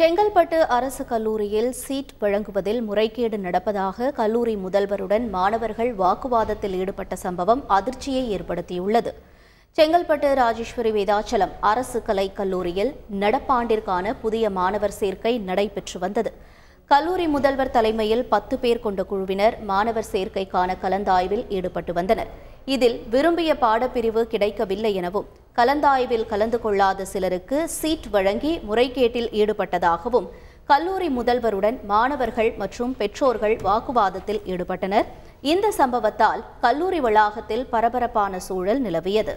செங்கல்பட்டு அரசு கல்லூரியில் சீட் வழங்குவதில் முறைகேடு நடப்பதாக கல்லூரி முதல்வருடன் மாணவர்கள் வாக்குவாதத்தில் ஈடுபட்ட சம்பவம் அதிர்ச்சியை ஏற்படுத்தியுள்ளது செங்கல்பட்டு ராஜேஸ்வரி வேதாச்சலம் அரசு கலை கல்லூரியில் நடப்பாண்டிற்கான புதிய மாணவர் சேர்க்கை நடைபெற்று வந்தது கல்லூரி முதல்வர் தலைமையில் பத்து பேர் கொண்ட குழுவினர் மாணவர் சேர்க்கைக்கான கலந்தாய்வில் ஈடுபட்டு வந்தனர் இதில் விரும்பிய பாடப்பிரிவு கிடைக்கவில்லை எனவும் கலந்தாய்வில் கலந்து கொள்ளாத சிலருக்கு சீட் வழங்கி முறைகேட்டில் ஈடுபட்டதாகவும் கல்லூரி முதல்வருடன் மாணவர்கள் மற்றும் பெற்றோர்கள் வாக்குவாதத்தில் ஈடுபட்டனர் இந்த சம்பவத்தால் கல்லூரி வளாகத்தில் பரபரப்பான சூழல் நிலவியது